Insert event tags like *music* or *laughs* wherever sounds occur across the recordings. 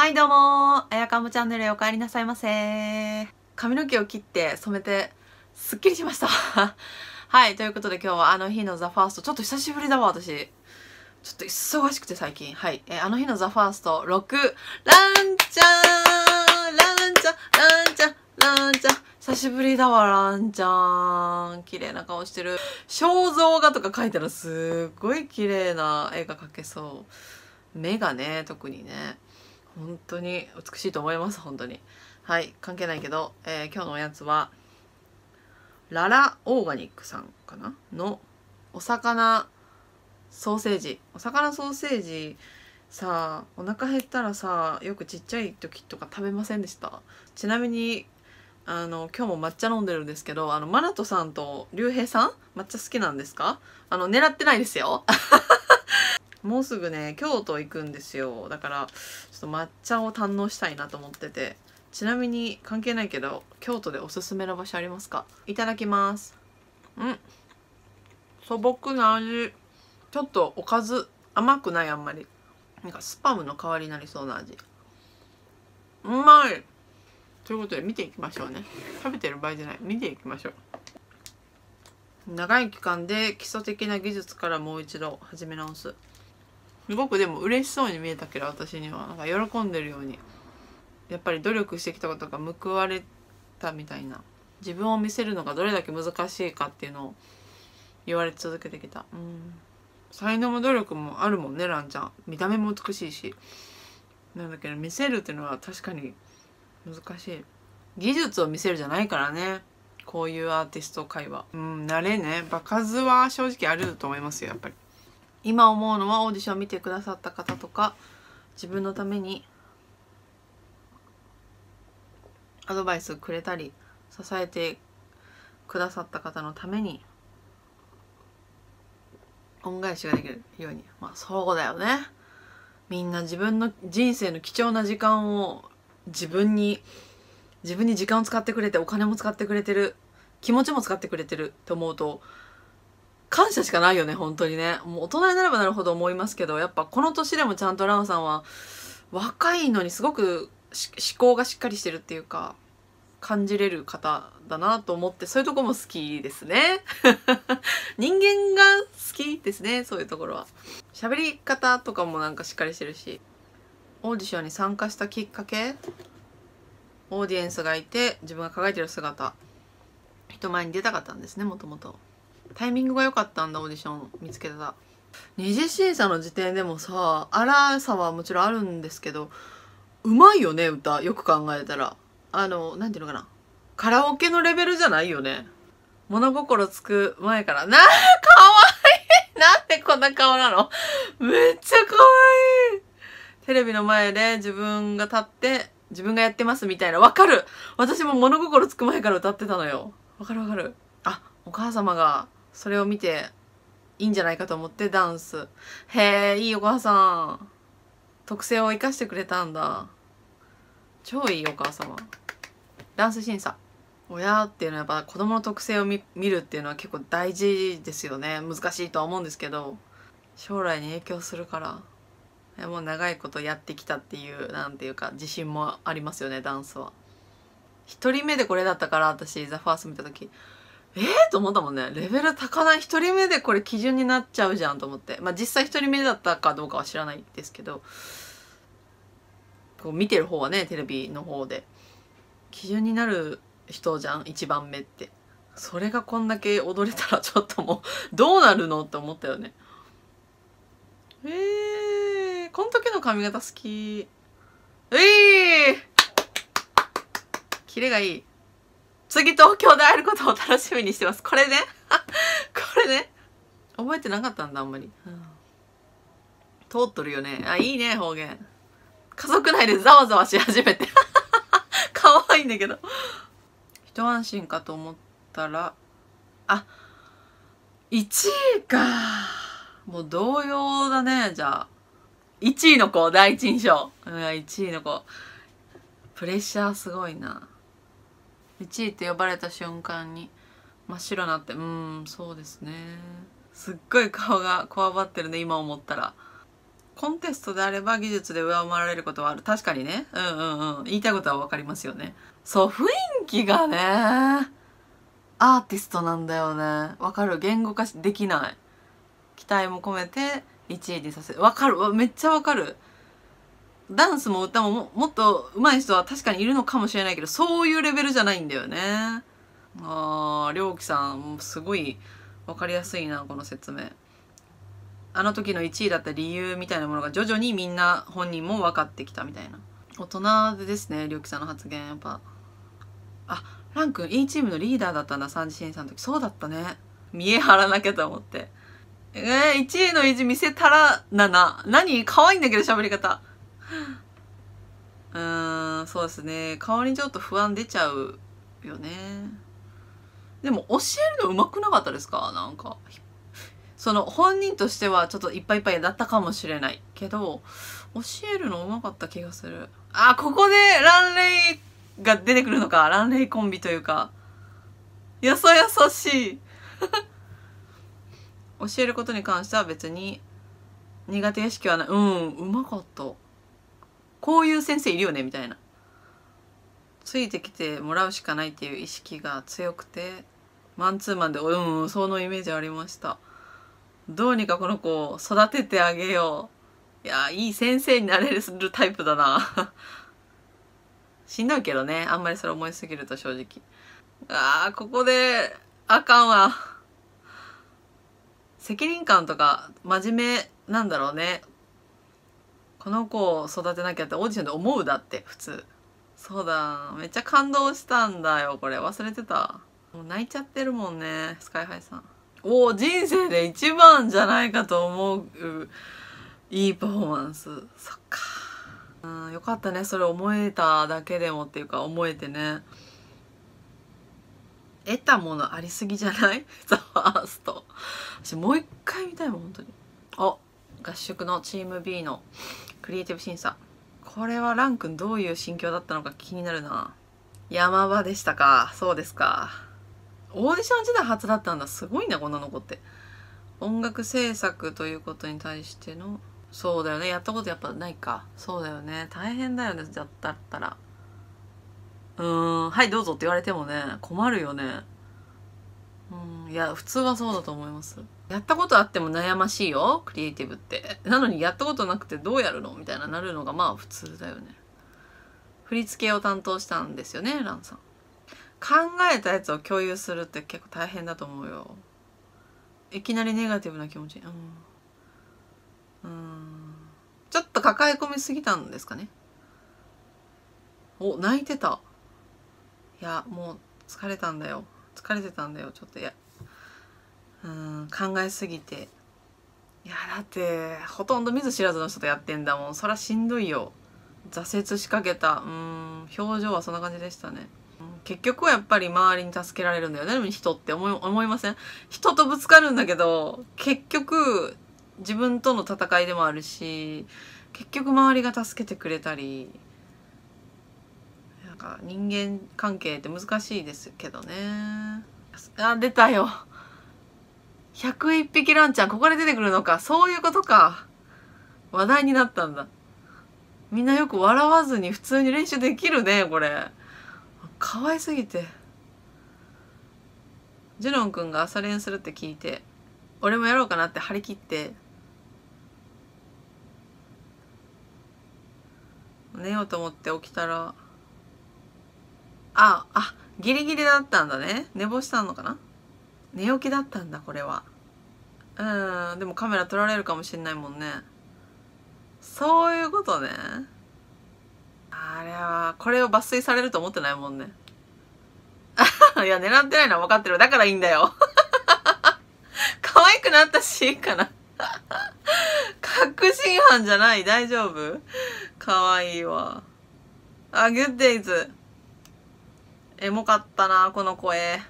はいどうもあやかむチャンネルへお帰りなさいませ髪の毛を切って染めてすっきりしました *laughs* はいということで今日はあの日のザファーストちょっと久しぶりだわ私ちょっと忙しくて最近はい、えあの日のザファースト6ランちゃんランちゃんランちゃんランちゃん久しぶりだわランちゃん綺麗な顔してる肖像画とか描いたらすっごい綺麗な絵が描けそう目がね特にね本当に美しいと思います本当にはい関係ないけど、えー、今日のおやつはララオーガニックさんかなのお魚ソーセージお魚ソーセージさあお腹減ったらさよくちっちゃい時とか食べませんでしたちなみにあの今日も抹茶飲んでるんですけどあのマナトさんと竜兵さん抹茶好きなんですかあの狙ってないですよもうすぐね、京都行くんですよ。だから、ちょっと抹茶を堪能したいなと思ってて。ちなみに関係ないけど、京都でおすすめの場所ありますかいただきます。うん。素朴な味。ちょっとおかず。甘くないあんまり。なんかスパムの代わりになりそうな味。うまいということで見ていきましょうね。食べてる場合じゃない。見ていきましょう。長い期間で基礎的な技術からもう一度始め直す。すごくでも嬉しそうに見えたけど私にはなんか喜んでるようにやっぱり努力してきたことが報われたみたいな自分を見せるのがどれだけ難しいかっていうのを言われ続けてきたうん才能も努力もあるもんねランちゃん見た目も美しいしなんだけど見せるっていうのは確かに難しい技術を見せるじゃないからねこういうアーティスト会話うん慣れね場数は正直あると思いますよやっぱり今思うのはオーディション見てくださった方とか自分のためにアドバイスくれたり支えてくださった方のために恩返しができるようにまあそうだよねみんな自分の人生の貴重な時間を自分に自分に時間を使ってくれてお金も使ってくれてる気持ちも使ってくれてると思うと感謝しかないよね、本当にね。もう大人になればなるほど思いますけど、やっぱこの年でもちゃんとランさんは、若いのにすごく思考がしっかりしてるっていうか、感じれる方だなと思って、そういうとこも好きですね。*laughs* 人間が好きですね、そういうところは。喋り方とかもなんかしっかりしてるし、オーディションに参加したきっかけオーディエンスがいて、自分が輝いてる姿、人前に出たかったんですね、もともと。タイミングが良かったんだオーディション見つけた二次審査の時点でもさ荒さはもちろんあるんですけどうまいよね歌よく考えたらあの何ていうのかなカラオケのレベルじゃないよね物心つく前からなあかわいいなんでこんな顔なのめっちゃかわいいテレビの前で自分が立って自分がやってますみたいなわかる私も物心つく前から歌ってたのよわかるわかるあお母様がそれを見ていいんじゃないかと思ってダンスへえいいお母さん特性を生かしてくれたんだ超いいお母様ダンス審査親っていうのはやっぱ子供の特性を見るっていうのは結構大事ですよね難しいとは思うんですけど将来に影響するからもう長いことやってきたっていう何ていうか自信もありますよねダンスは1人目でこれだったから私「THEFIRST」見た時えー、と思ったもんね。レベル高ない。一人目でこれ基準になっちゃうじゃんと思って。まあ実際一人目だったかどうかは知らないですけど、こう見てる方はね、テレビの方で。基準になる人じゃん、一番目って。それがこんだけ踊れたらちょっともう *laughs* どうなるのって思ったよね。ええー、この時の髪型好き。ええー、キレがいい。次東京で会えることを楽しみにしてます。これね。*laughs* これね。覚えてなかったんだ、あんまり。通っとるよね。あ、いいね、方言。家族内でざわざわし始めて。*laughs* 可愛いんだけど。一安心かと思ったら、あ、1位か。もう同様だね、じゃあ。1位の子、第一印象。うん、1位の子。プレッシャーすごいな。1位って呼ばれた瞬間に真っ白になってうーんそうですねすっごい顔がこわばってるね今思ったらコンテストであれば技術で上回られることはある確かにねうんうんうん言いたいことは分かりますよねそう雰囲気がねアーティストなんだよねわかる言語化できない期待も込めて1位にさせるわかるめっちゃわかるダンスも歌ももっと上手い人は確かにいるのかもしれないけど、そういうレベルじゃないんだよね。ああ、りょうきさん、すごい分かりやすいな、この説明。あの時の1位だった理由みたいなものが徐々にみんな本人も分かってきたみたいな。大人ですね、りょうきさんの発言、やっぱ。あ、ラン君いチームのリーダーだったんだ、3次審査の時。そうだったね。見え張らなきゃと思って。えー、1位の意地見せたらなな。何可愛いんだけど喋り方。うーんそうですね顔にちょっと不安出ちゃうよねでも教えるのうまくなかったですかなんかその本人としてはちょっといっぱいいっぱいだったかもしれないけど教えるのうまかった気がするあここでランレイが出てくるのかランレイコンビというかよそよそしい *laughs* 教えることに関しては別に苦手意識はないうんうまかったこういう先生いるよねみたいなついてきてもらうしかないっていう意識が強くてマンツーマンでうんそのイメージありましたどうにかこの子を育ててあげよういやいい先生になれるタイプだな *laughs* しんどいけどねあんまりそれ思いすぎると正直ああここであかんわ責任感とか真面目なんだろうねこの子を育てなきゃってオーディションで思うだって普通そうだめっちゃ感動したんだよこれ忘れてたもう泣いちゃってるもんねスカイハイさんおお人生で一番じゃないかと思ういいパフォーマンスそっかうんよかったねそれ思えただけでもっていうか思えてね得たものありすぎじゃない *laughs* ザ・ファースト私もう一回見たいもん本当にあ合宿のチーム B のクリエイティブ審査これはラン君どういう心境だったのか気になるな山場でしたかそうですかオーディション時代初だったんだすごいなこんなの子って音楽制作ということに対してのそうだよねやったことやっぱないかそうだよね大変だよねだったらうーんはいどうぞって言われてもね困るよねうんいや普通はそうだと思いますやったことあっても悩ましいよクリエイティブってなのにやったことなくてどうやるのみたいななるのがまあ普通だよね振り付けを担当したんですよねランさん考えたやつを共有するって結構大変だと思うよいきなりネガティブな気持ちうんうんちょっと抱え込みすぎたんですかねお泣いてたいやもう疲れたんだよ疲れてたんだよちょっとやうん考えすぎていやだってほとんど見ず知らずの人とやってんだもんそりゃしんどいよ挫折しかけたうん表情はそんな感じでしたね結局はやっぱり周りに助けられるんだよね人って思い思いません人とぶつかるんだけど結局自分との戦いでもあるし結局周りが助けてくれたりなんか人間関係って難しいですけどねあ出たよ101匹ランちゃん、ここで出てくるのか。そういうことか。話題になったんだ。みんなよく笑わずに普通に練習できるね、これ。可愛すぎて。ジュノン君が朝練するって聞いて、俺もやろうかなって張り切って、寝ようと思って起きたら、あ、あ、ギリギリだったんだね。寝坊したのかな寝起きだったんだこれはうんでもカメラ撮られるかもしんないもんねそういうことねあれはこれを抜粋されると思ってないもんね *laughs* いや狙ってないのは分かってるだからいいんだよ *laughs* 可愛くなったしいいかな *laughs* 確信犯じゃない大丈夫可愛いわあグッデイズエモかったなこの声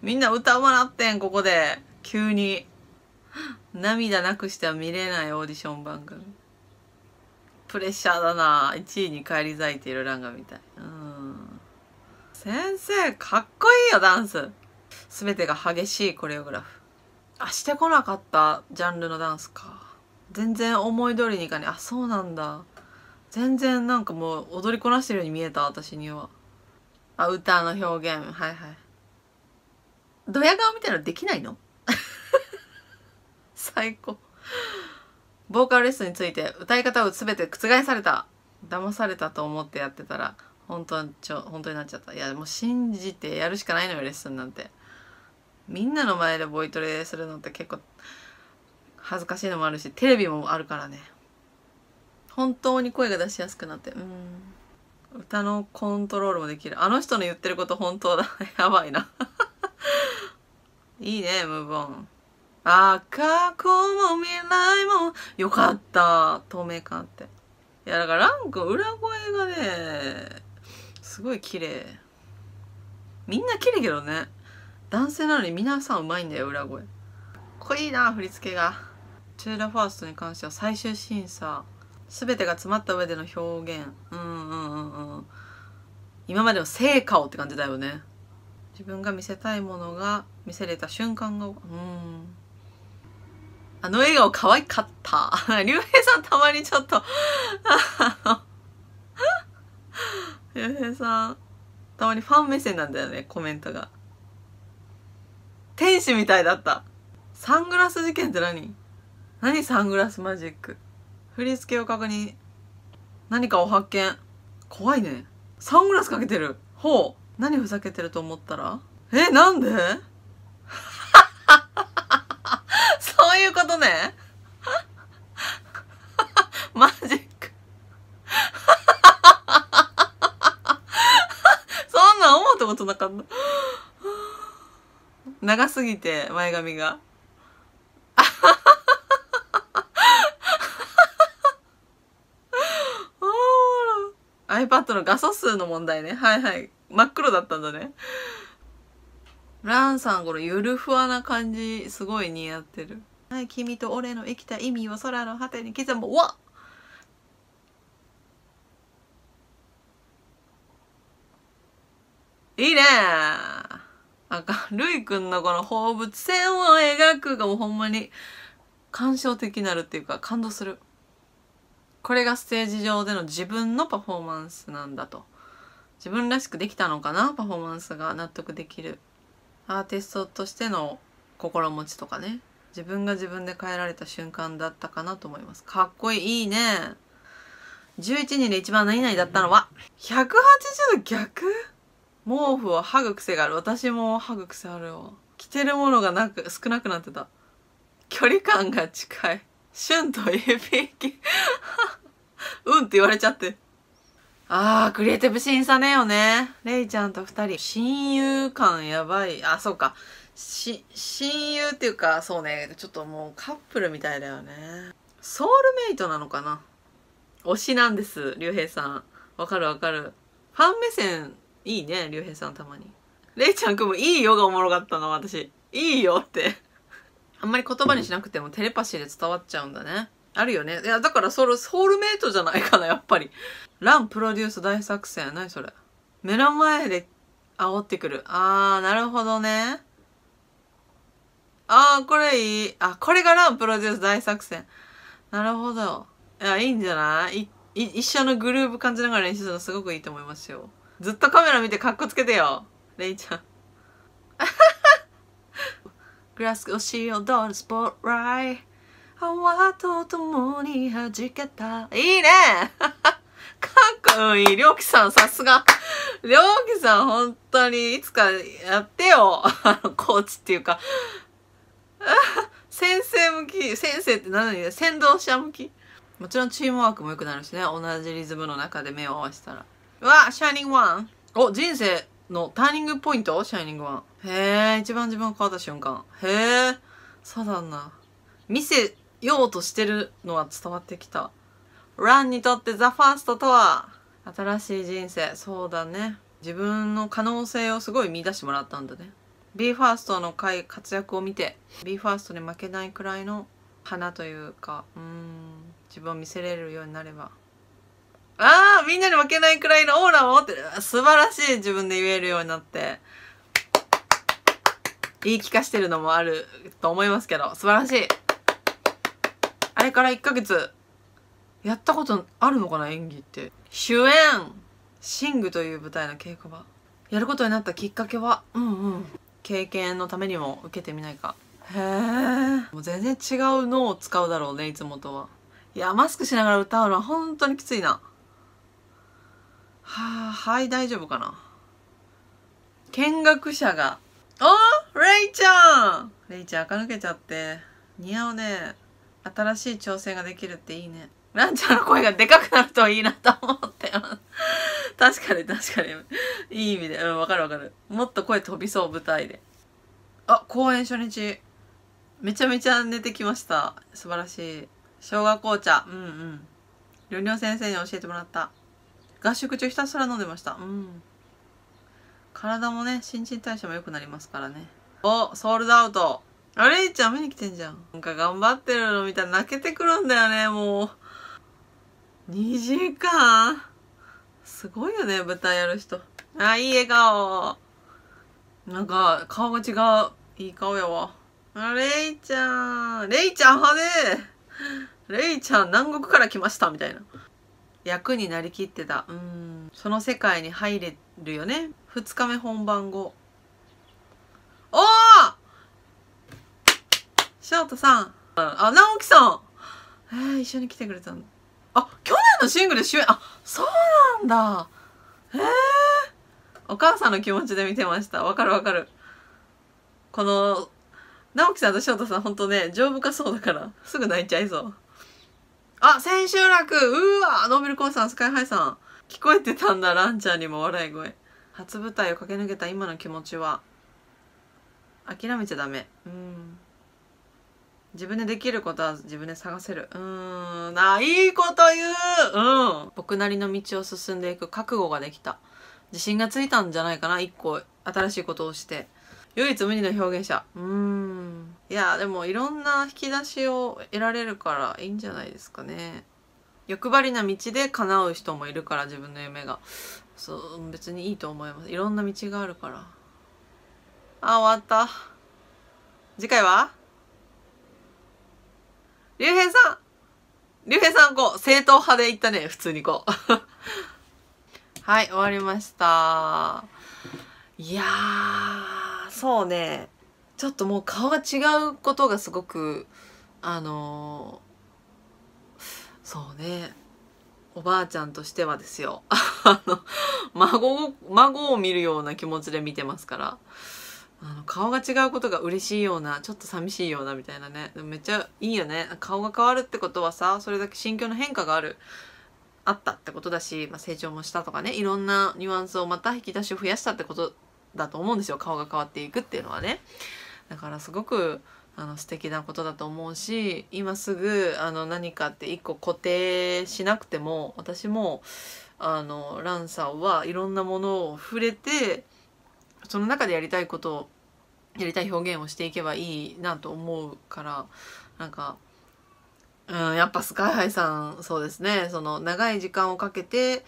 みんな歌もらってん、ここで。急に。涙なくしては見れないオーディション番組。プレッシャーだな1位に返り咲いているランガみたい。うん。先生、かっこいいよ、ダンス。すべてが激しいコレオグラフ。あ、してこなかったジャンルのダンスか。全然思い通りにいかね。あ、そうなんだ。全然なんかもう踊りこなしてるように見えた、私には。あ、歌の表現。はいはい。ドヤ顔みたいなのできないの *laughs* 最高。ボーカルレッスンについて歌い方を全て覆された。騙されたと思ってやってたら、本当にちょ、本当になっちゃった。いや、もう信じてやるしかないのよ、レッスンなんて。みんなの前でボイトレするのって結構恥ずかしいのもあるし、テレビもあるからね。本当に声が出しやすくなって、うん。歌のコントロールもできる。あの人の言ってること本当だ。*laughs* やばいな。いいね、ムーン。あ、過去も未来も、よかった。透明感って。いや、だからランク、裏声がね、すごい綺麗。みんな綺麗けどね。男性なのに皆さんうまいんだよ、裏声。濃いな、振り付けが。チューラファーストに関しては最終審査。すべてが詰まった上での表現。うんうんうんうん。今までの成果をって感じだよね。自分が見せたいものが見せれた瞬間がうんあの笑顔可愛かった。*laughs* 竜兵さんたまにちょっと *laughs* 竜兵さん、たまにファン目線なんだよね、コメントが。天使みたいだった。サングラス事件って何何サングラスマジック。振り付けを確認。何かを発見。怖いね。サングラスかけてる。ほう。何ふざけてると思ったらえ、なんで *laughs* そういうことね。*laughs* マジック *laughs* そんな思ったことなかった。長すぎて、前髪が。iPad の画素数の問題ね。はいはい。真っ黒だったんだね。ランさんこのゆるふわな感じすごい似合ってる。はい、君と俺の生きた意味を空の果てに刻む。わいいねなんか、るいくんのこの放物線を描くがもうほんまに感傷的になるっていうか感動する。これがステージ上での自分のパフォーマンスなんだと。自分らしくできたのかなパフォーマンスが納得できるアーティストとしての心持ちとかね自分が自分で変えられた瞬間だったかなと思いますかっこいいね11人で一番何々だったのは180度逆毛布を剥ぐ癖がある私も剥ぐ癖あるよ着てるものがなく少なくなってた距離感が近い旬と APK *laughs* うんって言われちゃってああ、クリエイティブ審査ねよね。レイちゃんと二人。親友感やばい。あ、そうか。し、親友っていうか、そうね。ちょっともうカップルみたいだよね。ソウルメイトなのかな推しなんです、竜兵さん。わかるわかる。ファン目線、いいね、竜兵さんたまに。レイちゃんくんもいいよがおもろかったの、私。いいよって。あんまり言葉にしなくてもテレパシーで伝わっちゃうんだね。あるよね。いや、だからそれ、ソウルメイトじゃないかな、*laughs* やっぱり。ランプロデュース大作戦。何それ。目の前で煽ってくる。あー、なるほどね。あー、これいい。あ、これがランプロデュース大作戦。なるほど。いや、いいんじゃないい一緒のグルーブ感じながら練習するのすごくいいと思いますよ。ずっとカメラ見てカッコつけてよ。レイちゃん。*laughs* *laughs* グラス越し踊ルスポッライ。泡と共に弾けた。いいね *laughs* かっこいい。りょうきさん、さすが。りょうきさん、本当に、いつかやってよ。*laughs* コーチっていうか。*laughs* 先生向き、先生って何だ先導者向き。もちろんチームワークも良くなるしね。同じリズムの中で目を合わせたら。うわ、シャイニングワン。お、人生のターニングポイントシャイニングワン。へえ、一番自分が変わった瞬間。へえ、そうなだ。見せようとしてるのは伝わってきた。ランにとってザ・ファーストとは新しい人生。そうだね。自分の可能性をすごい見出してもらったんだね。BE:FIRST の回活躍を見て BE:FIRST に負けないくらいの花というかうん自分を見せれるようになればああみんなに負けないくらいのオーラを持ってる素晴らしい自分で言えるようになって言い聞かしてるのもあると思いますけど素晴らしいあれから1ヶ月、やったことあるのかな、演技って。主演シングという舞台の稽古場。やることになったきっかけは、うんうん。経験のためにも受けてみないか。へえ。もう全然違う脳を使うだろうね、いつもとは。いや、マスクしながら歌うのは本当にきついな。はあ、はい、大丈夫かな。見学者が、おーレイちゃんレイちゃん、垢抜けちゃって。似合うね。新しい挑戦ができるっていいね。ランちゃんの声がでかくなるといいなと思ってます。確かに確かに。いい意味で。うん、わかるわかる。もっと声飛びそう、舞台で。あ、公演初日。めちゃめちゃ寝てきました。素晴らしい。生姜紅茶。うんうん。りょりょ先生に教えてもらった。合宿中ひたすら飲んでました。うん。体もね、新陳代謝も良くなりますからね。お、ソールドアウト。あれいちゃん見に来てんじゃん。なんか頑張ってるの見たら泣けてくるんだよね、もう。2時間すごいよね、舞台やる人。あ、いい笑顔。なんか、顔が違う。いい顔やわ。あ、れいちゃん。れいちゃん派手れいちゃん南国から来ました、みたいな。役になりきってた。うん。その世界に入れるよね。2日目本番後。翔太さん。あ、直樹さん。えー、一緒に来てくれたの。あ、去年のシングル主演、あ、そうなんだ。えー、お母さんの気持ちで見てました。わかるわかる。この、直樹さんと翔太さん、ほんとね、丈夫かそうだから、すぐ泣いちゃいそう。あ、千秋楽うわノーベルコーさん、スカイハイさん。聞こえてたんだ、ランちゃんにも笑い声。初舞台を駆け抜けた今の気持ちは、諦めちゃダメ。うん。自分でできることは自分で探せる。うーん、あ、いいこと言ううん。僕なりの道を進んでいく覚悟ができた。自信がついたんじゃないかな、一個、新しいことをして。唯一無二の表現者。うーん。いや、でもいろんな引き出しを得られるからいいんじゃないですかね。欲張りな道で叶う人もいるから、自分の夢が。そう、別にいいと思います。いろんな道があるから。あ、終わった。次回は竜兵さん竜兵さんこう正統派でいったね普通にこうはい終わりましたいやそうねちょっともう顔が違うことがすごくあのー、そうねおばあちゃんとしてはですよ *laughs* あの孫孫を見るような気持ちで見てますからあの顔が違うことが嬉しいようなちょっと寂しいようなみたいなねめっちゃいいよね顔が変わるってことはさそれだけ心境の変化があるあったってことだし、まあ、成長もしたとかねいろんなニュアンスをまた引き出しを増やしたってことだと思うんですよ顔が変わっていくっていうのはねだからすごくあの素敵なことだと思うし今すぐあの何かって一個固定しなくても私もあのランさんはいろんなものを触れてその中でやりたいことをやりたい表現をしていけばいいなと思うからなんか、うん、やっぱスカイハイさんそうですねその長い時間をかけて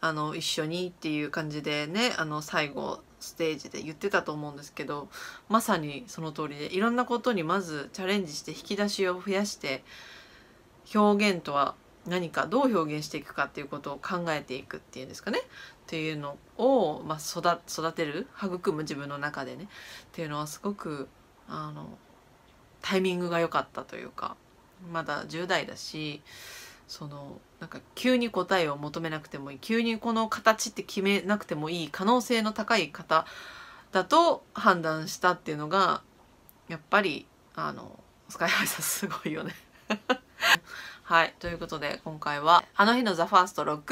あの一緒にっていう感じでねあの最後ステージで言ってたと思うんですけどまさにその通りでいろんなことにまずチャレンジして引き出しを増やして表現とは何かどう表現していくかっていうことを考えていくっていうんですかねっていうのを、まあ育、育てる育む自分の中でねっていうのはすごくあのタイミングが良かったというかまだ10代だしそのなんか急に答えを求めなくてもいい急にこの形って決めなくてもいい可能性の高い方だと判断したっていうのがやっぱりあのスカイハイさんすごいよねはい。ということで、今回は、あの日のザ・ファースト6、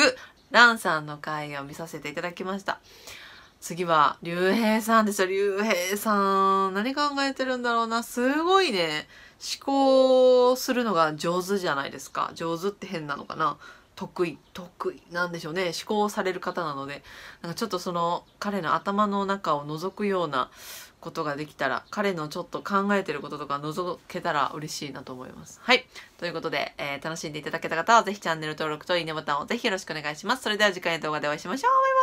ランさんの回を見させていただきました。次は、竜兵さんですよ、竜兵さん。何考えてるんだろうな。すごいね、思考するのが上手じゃないですか。上手って変なのかな。得意、得意なんでしょうね。思考される方なので、なんかちょっとその、彼の頭の中を覗くような、ことができたら彼のちょっと考えてることとか覗けたら嬉しいなと思います。はい。ということで、えー、楽しんでいただけた方はぜひチャンネル登録といいねボタンをぜひよろしくお願いします。それでは次回の動画でお会いしましょう。バイバイ